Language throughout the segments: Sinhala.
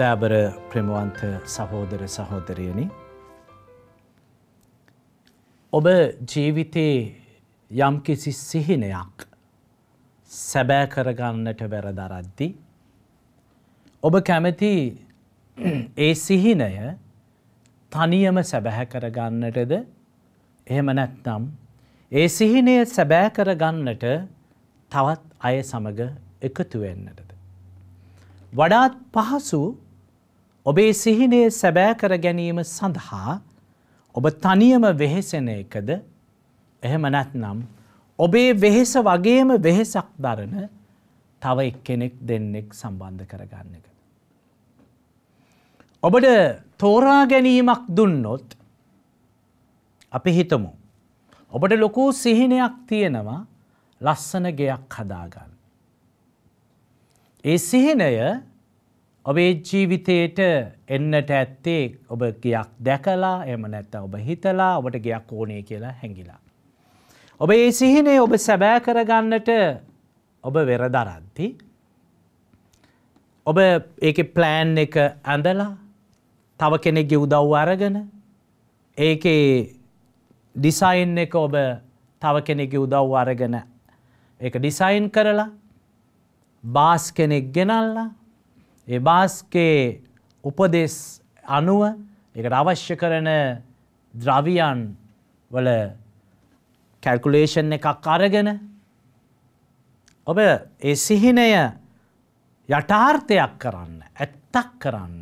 දෑබර ප්‍රමුවන්ත සහෝදර සහෝදරයනි. ඔබ ජීවිතයේ යම්කිසි සිහිනයක් සැබෑ කරගන්නට වැරදරද්දි. ඔබ කැමති ඒ සිහිනය තනියම සැබැහැ කරගන්නටද එහෙම නැත්නම් ඒ සිහිනය සැබෑ කරගන්නට තවත් අය සමඟ එකතුවෙන්නටද. වඩාත් පහසු ඔබේ සිහිනේ සැබෑ කර ගැනීම සඳහා ඔබ තනියම වෙහෙසෙන එකද එහෙම නැත්නම් ඔබේ වෙහෙස වගේම වෙහෙසක් දරන තව එක් කෙනෙක් දෙන්නෙක් සම්බන්ධ කරගන්න එක. ඔබට තෝරා ගැනීමක් දුන්නොත් අපි හිතමු. ඔබට ලොකු සිහිනයක් තියෙනවා ලස්සන ගෙයක් හදාගන්න. ඒ සිහිනය ඔබේ ජීවිතයට එන්නට ඇත්තේ ඔබ ගයක් දැකලා එම නැත්ත ඔබ හිතලා ඔබට ගයක් ඕනේ කියලා හැඟිලා. ඔබ ඒ සිහිනේ ඔබ සැබෑ කරගන්නට ඔබ වෙරදරද්දි. ඔබ ඒක ප්ලෑන් එක ඇඳලා තව කෙනෙක්ගේ උදව් අරගෙන ඒකේ ඩිසයින් එක ඔබ තව කෙනෙගේ උදව් අරගෙන එක ඩිසයින් කරලා බාස් කෙනෙක් ගෙනල්ලා එබාස්ගේ උපදෙස් අනුව එකට අවශ්‍ය කරන ද්‍රවියන් වල කැල්කුලේෂන් එකක් අරගෙන ඔබ ඒ සිහිනය යටාර්ථයක් කරන්න ඇත්තක් කරන්න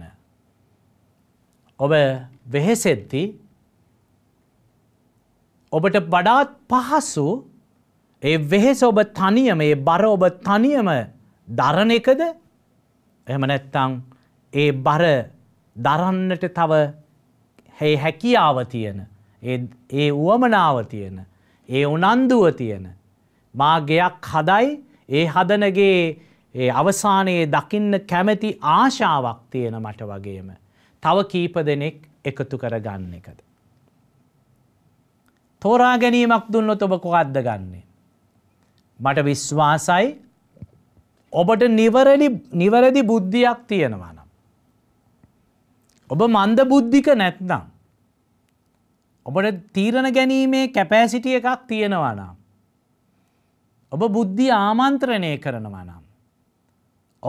ඔබ වෙහෙසෙද්දි ඔබට වඩාත් පහසු ඒ වෙහෙස ඔබ තනියම ඒ බර ඔබ තනියම දරණ එකද එහෙම නැත්තං ඒ බර දරන්නට තව හැ හැකියාව තියෙන ඒ වුවමනාව තියෙන ඒ උනන්දුව තියෙන මාගයක් හදයි ඒ හදනගේ ඒ අවසානයේ දකින්න කැමැති ආශාවක් තියෙන මට වගේම තව කීප දෙනෙක් එකතු කරගන්න එකද. තෝරා ගැනීමක් දුන්නොත් ඔබ කොහක්ද ගන්නේ. මට විශ්වාසයි ඔබට නිවරලි නිවැරදි බුද්ධියක් තියෙනවා නම්. ඔබ මන්ද බුද්ධික නැත්නම්. ඔබට තීරණ ගැනීමේ කැපෑසිටිය එකක් තියෙනවා නම්. ඔබ බුද්ධි ආමන්ත්‍රණය කරනවා නම්.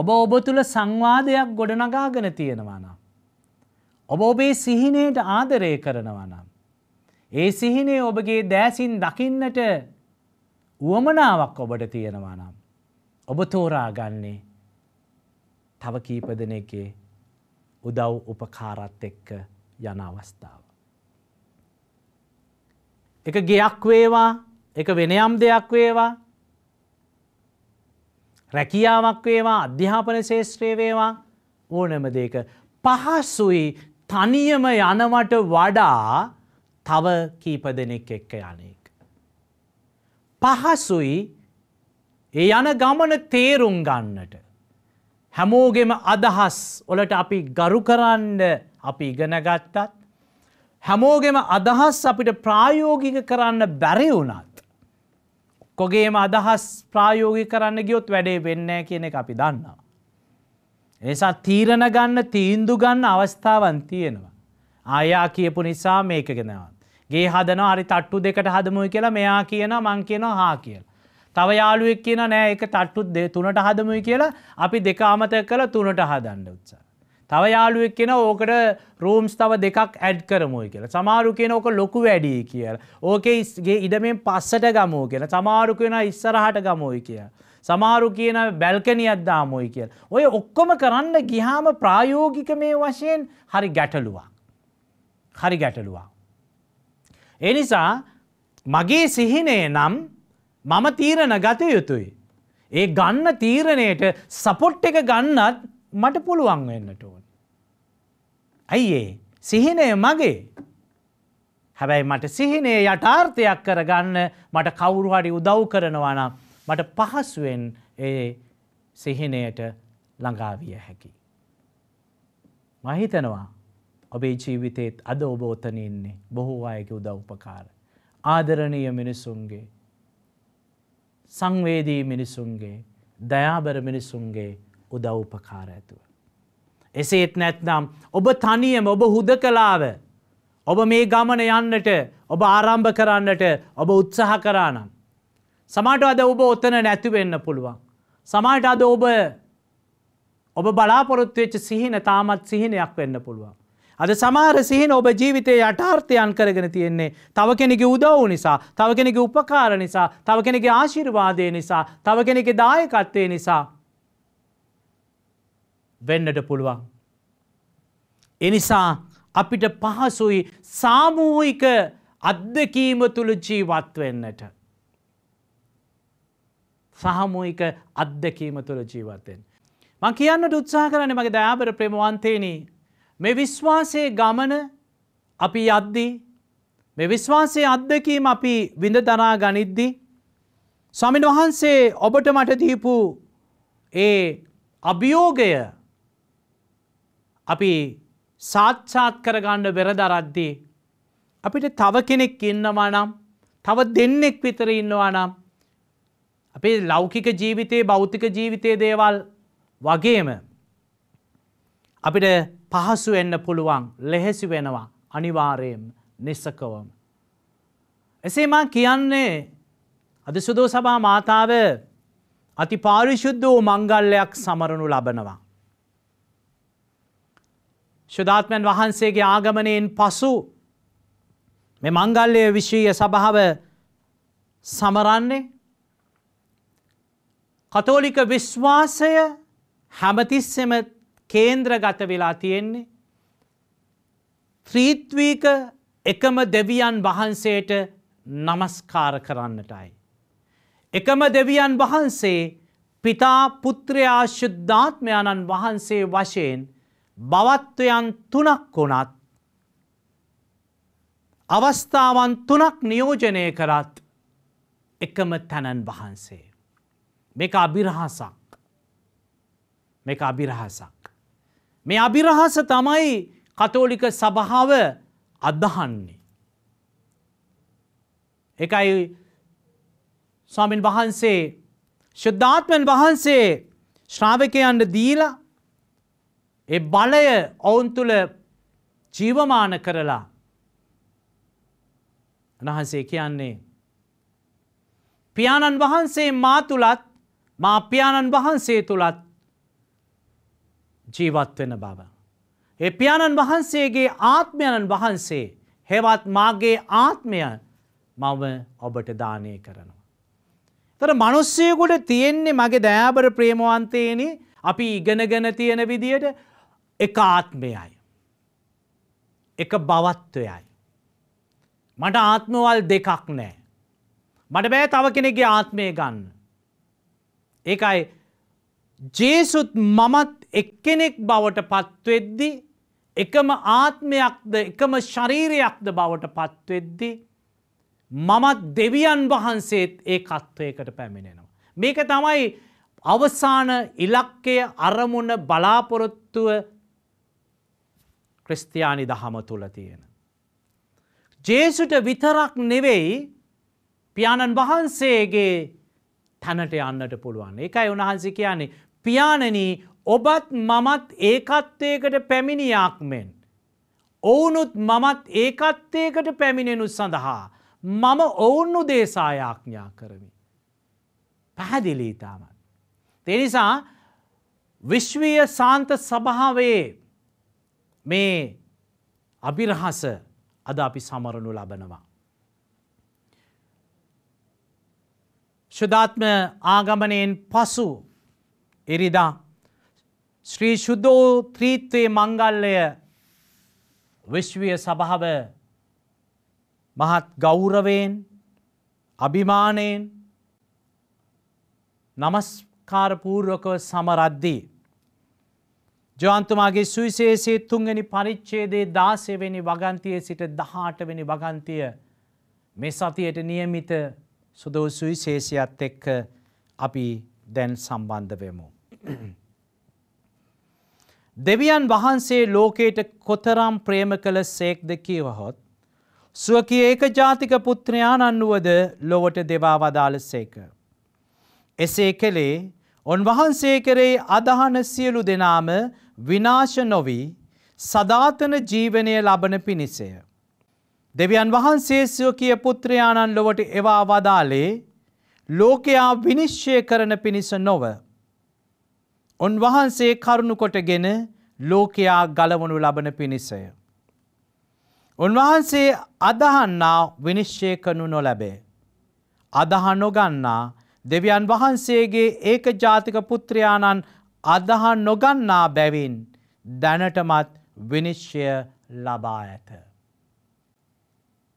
ඔබ ඔබ තුළ සංවාදයක් ගොඩනගාගෙන තියෙනවා නම්. ඔබ ඔබේ සිහිනයට ආදරය කරනවා නම්. ඒ සිහිනේ ඔබගේ දෑසින් දකින්නට වුවමනාවක් ඔබට තියෙනවා නම්. ඔබ තෝරාගන්නේ තව කීප දෙනෙකේ උදව් උපකාරත් එක්ක යන අවස්ථාව. එක ගෙයක් වේවා එක වෙනයම් දෙයක් වේවා රැකියාවක් වේවා අධ්‍යාපන ශේෂත්‍රය වේවා ඕනම දෙක පහසුයි තනියම යනවට වඩා තව කීප දෙනෙක් එක්ක යනෙක්. පහසුයි ඒ යන ගමන තේරුම් ගන්නට. හැමෝගෙම අදහස් වලට අපි ගරු කරන්න අපි ඉගෙනගත්තත්. හැමෝගෙම අදහස් අපිට ප්‍රායෝගික කරන්න බැරි වුණත්. කොගේම අදහස් ප්‍රායෝගි කරන්න ගියොත් වැඩේ වෙන්නෑ කියන එක අපි දන්නවා. එසා තීරණ ගන්න තීන්දු ගන්න අවස්ථාවන් තියෙනවා. ආයා කියපු නිසා මේක ගෙනවත්. ගේ හදන අරි තට්ටු දෙකට හදමුයි කියලා මෙයා කියන මං කියන හා කියලා. තව යාළුවෙක් කියන නෑ එක තට්ටුත් දෙ තුනට හදමුයි කියලා අපි දෙක අමතක කළ තුනට හදන්න උත්සා. තව යාළුවෙක් කියෙන ඕකට රූම්ස් තව දෙකක් ඇඩ් කරමුයි කියලා සමාරු කියෙන ඕක ලොකු වැඩි කියල ඕකේගේ ඉඩමෙන් පස්සට ගමෝ කියලා සමාරු කියෙන ඉස්සරහට ගමෝයි කිය. සමාරු කියන බැල්කනියත් දාමොයි කියල. ඔය ඔක්කොම කරන්න ගිහාම ප්‍රායෝගික මේ වශයෙන් හරි ගැටලුවක්. හරි ගැටලුවා. එනිසා මගේ සිහිනේ නම් මම තීරණ ගත යුතුයි. ඒ ගන්න තීරණයට සපොට් එක ගන්නත් මට පුළුවන් වෙන්නට ඕන. ඇයිඒ සිහිනය මගේ. හැබැයි මට සිහිනේ යටාර්ථයක් කරගන්න මට කවුරු හරි උදව් කරනවා නම් මට පහසුවෙන් ඒ සිහිනයට ළඟාවිය හැකි. මහිතනවා ඔබේ ජීවිතයත් අද ඔබෝතනඉන්නේ බොහෝ අයක උදව්පකාර. ආදරණීය මිනිසුන්ගේ සංවේදී මිනිසුන්ගේ දයාබර මිනිසුන්ගේ උදව්පකාර ඇතුව. එසේත් නැත්නම් ඔබ තනියම ඔබ හුද කලාව ඔබ මේ ගමන යන්නට ඔබ ආරම්භ කරන්නට ඔබ උත්සාහ කරානම්. සමාට අද ඔබ ඔතන නැතිවෙන්න පුළුවන්. සමාට අද ඔබ ඔබ බලාපොරොත්තුවෙච්ච සිහින තාමත් සිහිනයක් වෙන්න පුළුවන්. අද සමහර සිහින ඔබ ජීවිතයේ යථාර්ථයන් කරගෙන තියෙන්නේ තව කෙනෙකුගේ උදව් නිසා, තව කෙනෙකුගේ උපකාර නිසා, තව කෙනෙකුගේ ආශිර්වාදය නිසා, තව කෙනෙකුගේ දායකත්වය නිසා වෙන්නට පුළුවන්. එනිසා අපිට පහසුයි සාමූහික අත්දකීම තුළ ජීවත් වෙන්නට. සහමූහික අත්දකීම තුළ ජීවත්වෙන්. මං කියන්නට උත්සා කරන මගේ දෑබර ප්‍රමවන්තේනී මේ විශ්වාසය ගමන අපි යද්දී මේ විශ්වාසය අත්දකීම අපි විඳ දනා ගනිද්දි. ස්වමින් වහන්සේ ඔබට මට දීපු ඒ අභියෝගය අපි සාච්ඡාත් කරගන්න වෙරදරද්දී. අපිට තව කෙනෙක් ඉන්නවා නම් තව දෙන්නෙක් විතර ඉන්නවා නම්. අපේ ලෞකික ජීවිතයේ භෞතික ජීවිතය දේවල් වගේම අපිට පහසු වෙන්න පුළුවන් ලෙහෙසි වෙනවා අනිවාර්යයෙන් නිස්සකවම. එසේම කියන්නේ අද සුදෝ සභා මාතාව අති පාරිශුද්ධ වූ මංගල්ලයක් සමරනු ලබනවා. ශුදාත්මන් වහන්සේගේ ආගමනයෙන් පසු මෙ මංගල්ලය විශ්වීය සභාව සමරන්නේ කතෝලික විශ්වාසය හැමතිස්සෙම කේන්ද්‍රගත වෙලා තියෙන්නේ. ත්‍රීත්වීක එකම දෙවියන් වහන්සේට නමස්කාර කරන්නටයි. එකම දෙවියන් වහන්සේ පිතා පුත්‍රයා ශුද්ධාත්මයණන් වහන්සේ වශයෙන් බවත්වයන් තුනක් වුණත් අවස්ථාවන් තුනක් නියෝජනය කරත් එකම තැනන් වහන්සේ. මේක අභිරහසක්. මේක අභිරහසක්. මේ අභිරහස තමයි කතෝලික සභාව අදහන්නේ. එකයි ස්වාමින් වහන්සේ ශුද්ධාත්මන් වහන්සේ ශ්‍රාවකයන්ට දීලා ඒ බලය ඔවුන් තුළ ජීවමාන කරලා වහන්සේ කියන්නේ පියාණන් වහන්සේ මා තුළත් මා පියාණන් වහන්සේ තුළත් ජීවත්වෙන බව. ඒ පියාණන් වහන්සේගේ ආත්මයණන් වහන්සේ හෙවත් මාගේ ආත්මය මම ඔබට දානය කරනවා. තර මනුස්සයකුට තියෙන්නේ මගේ දෑබර ප්‍රේමවන්තයන අපි ඉගෙනගෙන තියෙන විදියට එක ආත්මයයි. එක බවත්වයයි. මට ආත්මවල් දෙකක් නෑ. මට බෑ තව කෙනෙගේ ආත්මය ගන්න. ඒකයි ජේසුත් මමත් එක්කෙනෙක් බවට පත්වෙද්දි එකම ආත්මයක්ද එකම ශරීරයක්ද බවට පත්වෙද්දි මමත් දෙවියන් වහන්සේත් ඒ කත්වයකට පැමිණෙනවා. මේක තමයි අවසාන ඉලක්කය අරමුණ බලාපොරොත්තුව ක්‍රස්තියානි දහම තුළ තියෙන. ජේසුට විතරක් නෙවෙයි පියාණන් වහන්සේගේ තැනට යන්නට පුළුවන්. එකයි උන්හන්සේ කියන්නේ පියාණනී ඔබත් මමත් ඒකත්වයකට පැමිණියක් මෙන්. ඔවුනුත් මමත් ඒකත්වයකට පැමිණෙනු සඳහා. මම ඔවුන්නු දේශායාඥා කරමි. පැහැදිලීතාමත්. තෙනිසා විශ්වීය සාන්ත සභාවේ මේ අභිරහස අද අපි සමරණු ලබනවා. ශුදාත්ම ආගමනයෙන් පසු එරිදා ශ්‍රී ශුද්ධෝත්‍රීත්වයේ මංගල්ලය විශ්වය සභාව මහත් ගෞරවයෙන් අභිමානයෙන් නමස්කාරපූර්වකව සමරද්දී. ජවන්තුමාගේ සුවිශේෂයේ තුන්ගනි පරිච්චේදේ දාසයවෙනි වගන්තිය සිට දහටවෙනි වගන්තිය මේ සතියට නියමිත සුදෝ සුවිශේෂයත් එක්ක අපි දැන් සම්බන්ධ වෙමු. දෙවියන් වහන්සේ ලෝකයට කොතරම් ප්‍රේම කළ සේක්ද කියවහොත්. සුවකි ඒක ජාතික පුත්‍රයාණන් වුවද ලොවට දෙවා වදාළ සේක. එසේ කළේ ඔන්වහන්සේ කරේ අදහන සියලු දෙනාම විනාශ නොවී සධාතන ජීවනය ලබන පිණිසය. දෙවියන් වහන්සේ සුවකිය පුත්‍රයාණන් ලොවට එවා වදාලේ ලෝකයා විනිශ්්‍යය කරන පිණිස නොව උන්වහන්සේ කරුණු කොටගෙන ලෝකයා ගලවනු ලබන පිණිසය. උන්වහන්සේ අදහන්නා විනිශ්චය කනු නොලැබේ. අදහන් නොගන්නා දෙවියන් වහන්සේගේ ඒක ජාතික පුත්‍රයාණන් අදහන් නොගන්නා බැවින් දැනටමත් විනිශ්චය ලබා ඇත.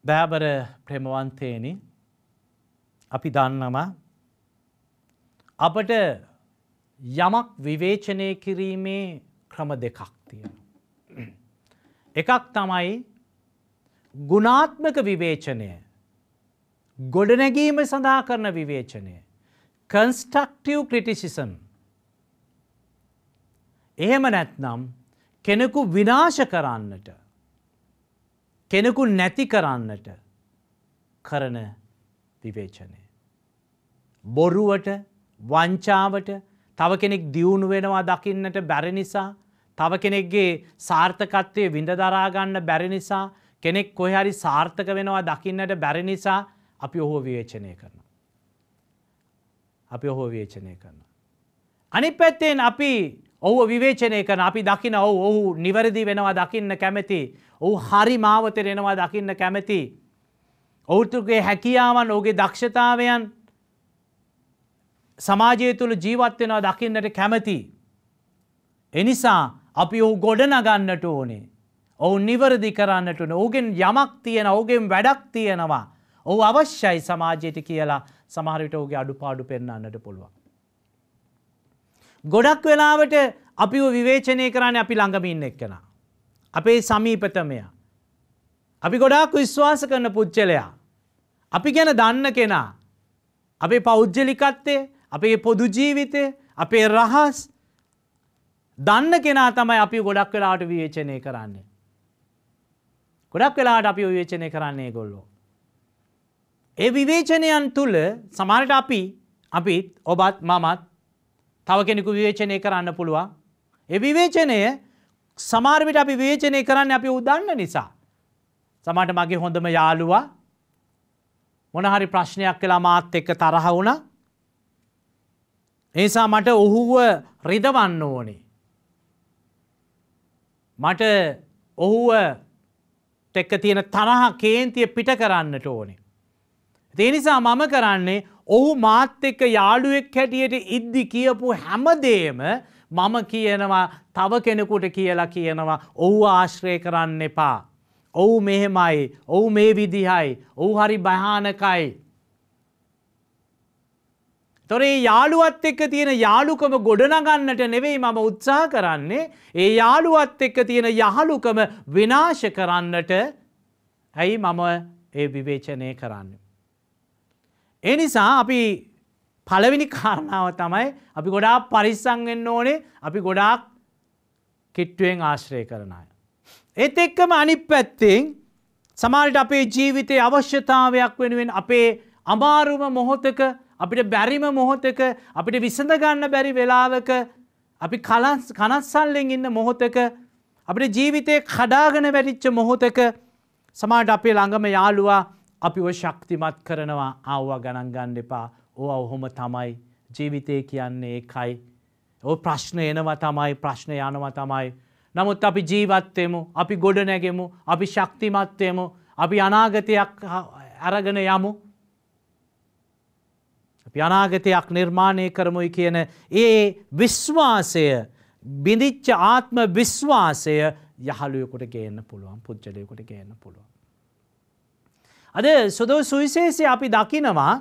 දෑබර ප්‍රමවන්තේනි අපි දන්නම අපට යමක් විවේචනය කිරීමේ ක්‍රම දෙකක් තියෙන. එකක් තමයි ගුණාත්මක විවේචනය ගොඩනැගීම සඳහා කරන විවේචනය කන්ස්ටක්ටව ක්‍රටිසිසම් එහෙම නැත්නම් කෙනෙකු විනාශ කරන්නට කෙනෙකු නැති කරන්නට කරන විවේචනය. බොරුවට වංචාවට තව කෙනෙක් දියුණු වෙනවා දකින්නට බැරි නිසා තව කෙනෙක්ගේ සාර්ථකත්වය විඳදරාගන්න බැරි නිසා කෙනෙක් කොහරි සාර්ථක වෙනවා දකින්නට බැරි නිසා අපි ඔහෝ විවේචනය කරන. අපි ඔහෝ විවේචනය කරන. අනි පැත්තෙන් අපි ඔහු විවේචනය කරන අපි දකින ඔහු ඔහු නිවැරදි වෙනවා දකින්න කැමැති ඔහු හරි මාවතෙරෙනවා දකින්න කැමැති. ඔවුතුගේ හැකියාවන් ඕගේ දක්ෂතාවයන් සමාජය තුළ ජීවත්වෙනවා දකින්නට කැමති. එනිසා අපි ඔහු ගොඩනගන්නට ඕනේ. ඔවුන් නිවරදි කරන්නට වන ඕගෙන් යමක් තියෙන ඔහුගෙන් වැඩක් තියෙනවා. ඔහු අවශ්‍යයි සමාජයට කියලා සමහරවිට ඔහුගේ අඩුපාඩු පෙන්න්නන්නට පුළුවන්. ගොඩක් වෙලාවට අපි විවේචනය කරන්න අපි ළඟමින් එක්කෙන. අපේ සමීපතමය. අපි ගොඩාක් විශ්වාස කරන පුච්චලයා. අපි ගැන දන්න කෙනා. අපේ පෞද්ජලිකත්තේ අපේ පොදු ජීවිතය අපේ රහස් දන්න කෙනා තමයි අපි ගොඩක් වෙලාට විවේචනය කරන්නේ. ගොඩක් වෙලාට අපි විවේචනය කරන්නේ ගොල්ලෝ. ඒ විවේචනයන් තුළ සමාරට අපි අපිත් ඔබත් මමත් තව කෙනෙකු විවේචනය කරන්න පුළුවන්. ඒ විවේචනය සමාර්විට අපි විවේචනය කරන්න අපි උදන්න නිසා. සමට මගේ හොඳම යාළුවා මොනහරි ප්‍රශ්නයක් කලා මාත් එක්ක තරහ වුණා එනිසා මට ඔහුව රිදවන්න ඕනි. මට ඔහුව එක්ක තියෙන තරහ කේන්තිය පිට කරන්නට ඕනි. ඒ නිසා මම කරන්නේ ඔහු මාත් එක්ක යාළුවෙක් හැටියට ඉද්දි කියපු හැමදේම මම කියනවා තව කෙනෙකුට කියලා කියනවා ඔහු ආශ්‍රය කරන්න එපා. ඔහු මෙහෙමයි, ඔහු මේ විදිහයි, ඔහු හරි භයානකයි. තොරේ යාළුවත් එක්ක තියෙන යාළුකම ගොඩනගන්නට නෙවෙයි මම උත්සාහ කරන්නේ ඒ යාළුවත් එක්ක තියෙන යහළුකම විනාශ කරන්නට ඇයි මම ඒ විවේචනය කරන්න. ඒ නිසා අපි පළවෙනි කාරණාව තමයි අපි ගොඩාක් පරිස්සංවෙන්න ඕනේ අපි ගොඩාක් කිට්ටුවෙන් ආශ්‍රය කරන අය. ඒත් එක්කම අනිත් පැත්තෙන් සමාල්ට අපේ ජීවිතය අවශ්‍යතාවයක් වෙනුවෙන් අපේ අමාරුම මොහොතක අපිට බැරිම මොහොතක අපිට විසඳගන්න බැරි වෙලාවක අපි කනස්සල්ලෙන් ඉන්න මොහොතක අපිට ජීවිතය කඩාගෙන වැටිච්ච මොහොතක සමාට අපේ ළඟම යාළුවා අපිව ශක්තිමත් කරනවා අව්වා ගණන්ගන්න එපා ඕ ඔහොම තමයි ජීවිතය කියන්නේ එකයි. ඕ ප්‍රශ්න එනවා තමයි ප්‍රශ්න යනවා තමයි. නමුත් අපි ජීවත්වයමු අපි ගොඩ නැගෙමු අපි ශක්තිමත්වයමු අපි අනාගතයක් අරගෙන යමු අපි අනාගතයක් නිර්මාණය කරමුයි කියන ඒ විශ්වාසය බිඳිච්ච ආත්ම විශ්වාසය යහළුවෙකුට ගේන්න පුළුවන් පුද්ජලයකුට ගේන්න පුළුවන්. අද සුදෝ සුවිශේෂය අපි දකිනවා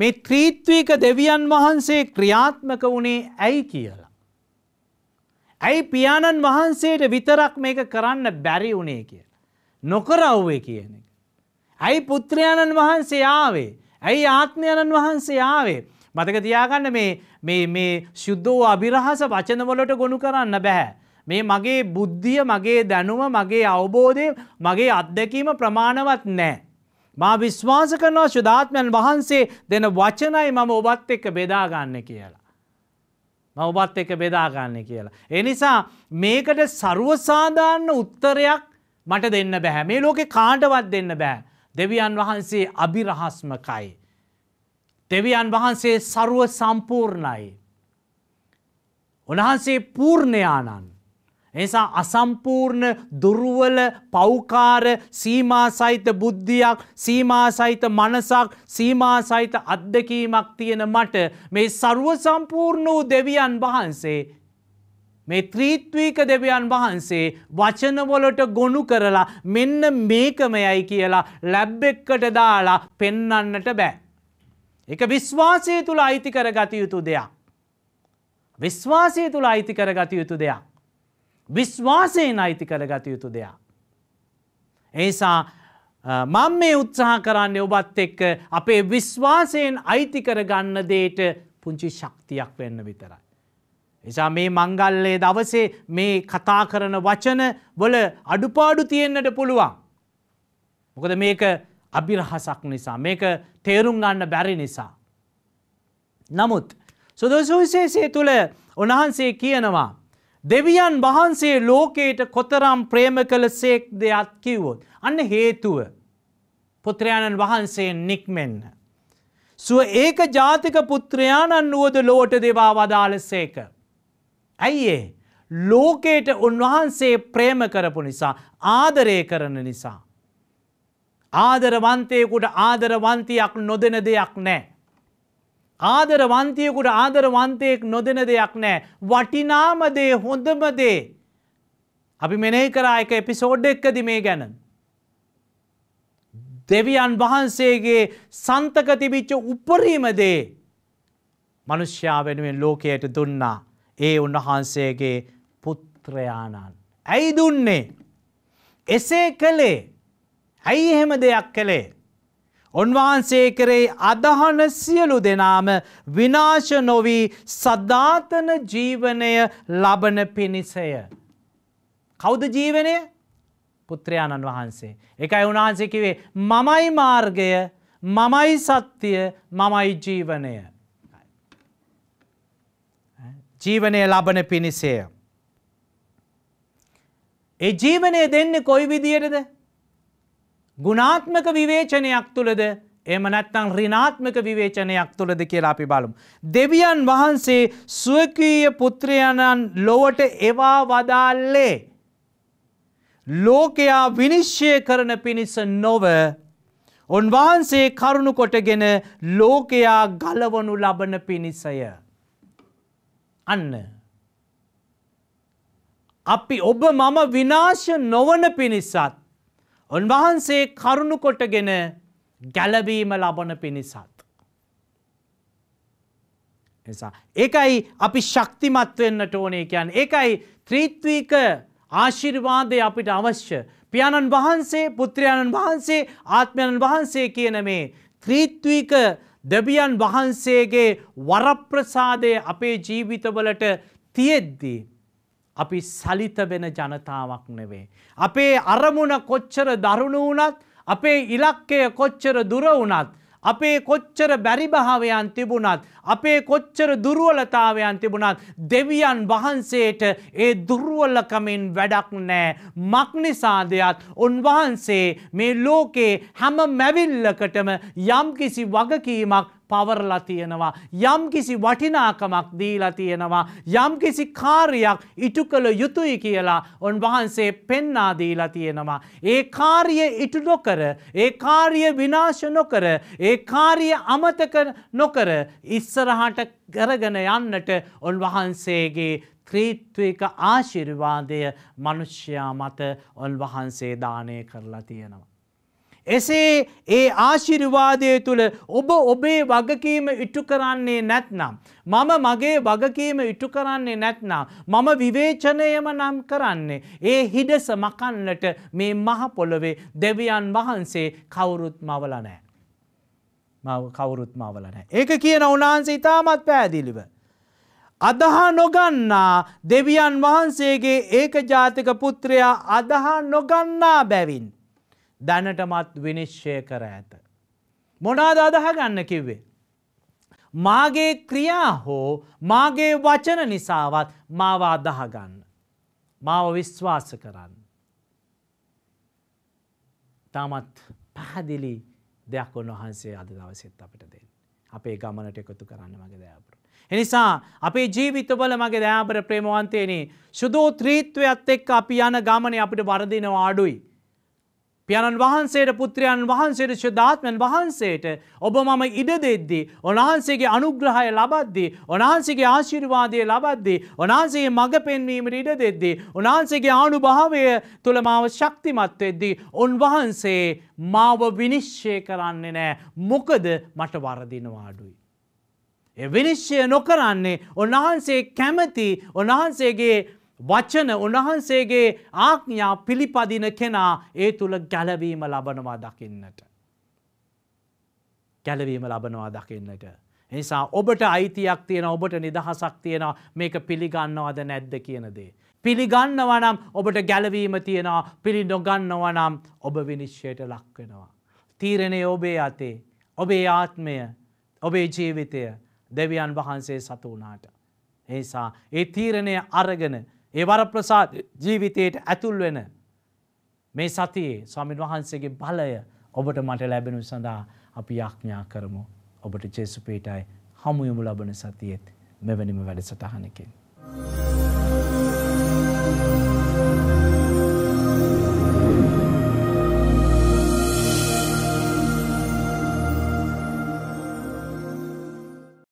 මේ ත්‍රීත්වීක දෙවියන් වහන්සේ ක්‍රියාත්මක වුණේ ඇයි කියලා. ඇයි පියාණන් වහන්සේට විතරක් මේක කරන්න බැරි වුණේ කියලා. නොකරව්වේ කියන එක. ඇයි පුත්‍රයාණන් වහන්සේ ආවේ ඇයි ආත්මයණන් වහන්සේ ආවේ. මතක තියාගන්න මේ ශුද්ධෝ අභිරහස වචනවලට ගොුණු කරන්න බැහැ. මේ මගේ බුද්ධිය මගේ දැනුම මගේ අවබෝධය මගේ අත්දැකීම ප්‍රමාණවත් නෑ. මා විශ්වාස කරනවා ශුදාත්මයන් වහන්සේ දෙන වචනයි මම ඔබත් එක්ක බෙදාගන්න කියලා. ම ඔබත් එක බෙදාගන්න කියලා. එනිසා මේකට සරුවසාධාන්න උත්තරයක් මට දෙන්න බැහැ මේ ලෝකෙ කාටවත් දෙන්න බෑ. දෙවියන් වහන්සේ අභිරහස්මකයි. දෙවියන් වහන්සේ සරුව සම්පූර්ණයි. උන්වහන්සේ පූර්ණයානන්. එනිසා අසම්පූර්ණ දුරුවල පෞකාර සීමාසහිත බුද්ධියක් සීමාසහිත මනසක් සීමාසහිත අත්දකීමක් තියෙන මට මේ සරුව සම්පූර්ණ වූ දෙවියන් වහන්සේ මේ ත්‍රීත්වීක දෙවියන් වහන්සේ වචනවලට ගොනු කරලා මෙන්න මේකමයයි කියලා ලැබ්බෙක්කට දාලා පෙන්නන්නට බෑ. එක විශ්වාසය තුළ අයිති කරගත යුතු දෙයක්. විශ්වාසය තුළ අයිති කරගත යුතු දෙයක්. විශ්වාසයෙන් අයිති කරගත යුතු දෙයක්. ඒසා මං මේ උත්සාහ කරන්න ඔබත් එක්ක අපේ විශ්වාසයෙන් අයිති කරගන්න දේට පුංචි ශක්තියක් වෙන්න විතරයි. නිසා මේ මංගල්ලේ දවසේ මේ කතා කරන වචන වල අඩුපාඩු තියෙන්නට පුළුවන්. මොකද මේක අභිරහසක් නිසා මේක තේරුම් ගන්න බැරි නිසා. නමුත් සුදසුවිශේෂය තුළ උන්වහන්සේ කියනවා. දෙවියන් වහන්සේ ලෝකයට කොතරම් ප්‍රේම කළ සේක් දෙයක් කිව්වොත්. අන්න හේතුව පුත්‍රයාණන් වහන්සේ නික්මෙන්න්න. සුව ඒක ජාතික පුත්‍රයාණන් වුවද ලෝට දෙවා වදාළ සේක. ඇයි ඒ ලෝකයට උන්වහන්සේ ප්‍රේම කරපු නිසා ආදරය කරන නිසා. ආදරවන්තයකුට ආදරවන්තියක් නොදෙන දෙයක් නෑ. ආදරවන්තියකුට ආදරවන්තයෙක් නොදෙන දෙයක් නෑ වටිනාමදේ හොඳමදේ අපි මෙනෙහි කරා එක එපිසෝඩ් එක්කද මේ ගැන. දෙවියන් වහන්සේගේ සන්තක තිබිච්ච උපරීමදේ මනුෂ්‍යා වෙනුවෙන් ලෝකයට දුන්නා. ඒ උන්වහන්සේගේ පුත්‍රයාණන්. ඇයි දුන්නේ. එසේ කළේ ඇයි එහෙම දෙයක් කළේ. උන්වහන්සේ කරේ අදහන සියලු දෙනාම විනාශ නොවී සධාතන ජීවනය ලබන පිණිසය. කෞද ජීවනය පුත්‍රයාණන් වහන්සේ. එකයි උන්වහන්සේ කිවේ මමයි මාර්ගය මමයි සත්‍යය මමයි ජීවනය. ජීවනය ලබන පිණිසය. ඒ ජීවනය දෙන්න කොයි විදියටද ගුණාත්මක විවේචනයක් තුළද එම නැත්තං රිනාත්මක විවේචනයක් තුළද කියලා අපි බලමු. දෙවියන් වහන්සේ සුවකීය පුත්‍රයණන් ලොවට එවා වදාල්ලේ. ලෝකයා විනිශ්්‍යය කරන පිණිස නොව උන්වහන්සේ කරුණු කොටගෙන ලෝකයා ගලවනු ලබන පිණිසය. අන්න. අපි ඔබ මම විනාශ නොවන පිණිසත් උන්වහන්සේ කරුණු කොටගෙන ගැලවීම ලබන පිණිසත්. නිසා ඒකයි අපි ශක්තිමත් වෙන්නට ඕනේ කියන් ඒකයි ත්‍රීත්වීක ආශිර්වාදය අපිට අවශ්‍ය පියාණන් වහන්සේ පුත්‍රයාණන් වහන්සේ ආත්මයණන් වහන්සේ කියන මේ ත්‍රීත්වීක දෙවියන් වහන්සේගේ වරප්‍රසාදය අපේ ජීවිතවලට තියෙද්දී. අපි සලිත වෙන ජනතාවක් නෙවේ. අපේ අරමුණ කොච්චර දරුණු වනත් අපේ ඉලක්කය කොච්චර දුර වනත් අපේ කොච්චර බැරිභාවයන් තිබුණත් අපේ කොච්චර දුරුවලතාවයන් තිබුණත් දෙවියන් වහන්සේට ඒ දුර්ුවලකමින් වැඩක් නෑ මක්නිසාදයත් උන්වහන්සේ මේ ලෝකේ හැම මැවිල්ලකටම යම්කිසි වගකීමක් පවරලා තියෙනවා. යම් කිසි වටිනාකමක් දීලා තියෙනවා. යම් කිසි කාර්යක් ඉටු කළ යුතුයි කියලා ඔන් වහන්සේ පෙන්නා දීලා තියෙනවා. ඒ කාරිය ඉටු නොකර ඒ කාරිය විනාශ නොකර ඒ කාරිය අමතක නොකර ඉස්සරහට කරගෙන යන්නට ඔන් වහන්සේගේ ත්‍රීත්වක ආශිර්වාදය මනුෂ්‍යයා මත ඔන් වහන්සේ දානය කරලා තියෙනවා. එසේ ඒ ආශිරිවාදය තුළ ඔබ ඔබේ වගකීම ඉටු කරන්නේ නැත්නම්. මම මගේ වගකීම ඉටු කරන්නේ නැත්නම්. මම විවේචනයම නම් කරන්නේ. ඒ හිඩස මකන්නට මේ මහපොළොවේ දෙවියන් වහන්සේ කවුරුත් මවල නෑ. කවුරුත් මවල නෑ. ඒක කියන උනාන්සේ ඉතාමත් පෑදිලිව. අදහා නොගන්නා දෙවියන් වහන්සේගේ ඒක ජාතික පුත්‍රයා අදහා නොගන්නා බැවින්. දැනටමත් විනිශ්ෂය කර ඇත. මොනාද අදහ ගන්න කිව්වේ. මාගේ ක්‍රියා හෝ මාගේ වචන නිසාවත් මාව අදහගන්න. මාව විශ්වාස කරන්න. තාමත් පැහැදිලි දෙයක් උන්වහන්සේ අද දවසිත් අපට දෙන්න. අපේ ගමනට එකතු කරන්න මගේ දෑපුර. එනිසා අපේ ජීවිතවල මගේ දෑපර ප්‍රේමවන්තයනේ සුදෝ ත්‍රීත්වයත් එක් අපි යන ගමන අපිට වරදිනව ආඩුයි. පියණන් වහන්සේට පුත්‍රයන් වහන්සේට ශුද්ධාත්මයන් වහන්සේට ඔබ මම ඉඩ දෙද්දී ඔන්හන්සේගේ අනුග්‍රහය ලබද්දී ඔන්හන්සේගේ ආශිර්වාදය ලබද්දී ඔන්හන්සේගේ මඟ පෙන්වීමට ඉඩ දෙද්දී උන්හන්සේගේ ආනුභාවය තුළ මාව ශක්තිමත් වෙද්දී උන්වහන්සේ මාව විනිශ්චය කරන්නේ නෑ මොකද මට වරදිනවා අඩුයි. ඒ විනිශ්චය නොකරන්නේ උන්වහන්සේ කැමති උන්වහන්සේගේ වචන උන්වහන්සේගේ ආඥා පිළිපදින කෙනා ඒ තුළ ගැලවීම ලබනවා දකින්නට. ගැලවීම ලබනවා දකින්නට. නිසා ඔබට අයිතියක් තියෙන ඔබට නිදහසක් තියෙන මේක පිළිගන්නවද නැද්ද කියනදේ. පිළිගන්නවනම් ඔබට ගැලවීම තියෙනවා පිළි නොගන්නවනම් ඔබ විනිශ්ෂයට ලක්වෙනවා. තීරණය ඔබේ අතේ ඔබේ ආත්මය ඔබේ ජීවිතය දෙවියන් වහන්සේ සතු වනාට. ඒසා ඒ තීරණය අරගෙන ඒ වරප්‍රසාද ජීවිතයට ඇතුල් වෙන මේ සතියේ ස්වාමින් වහන්සේගේ බලය ඔබට මට ලැබෙනු සඳහා අපි යක්ඥා කරමු ඔබට චේසුපේටයි හමුයමු ලබන සතියෙත් මෙවැනිම වැඩසටහනකින්. Thank you.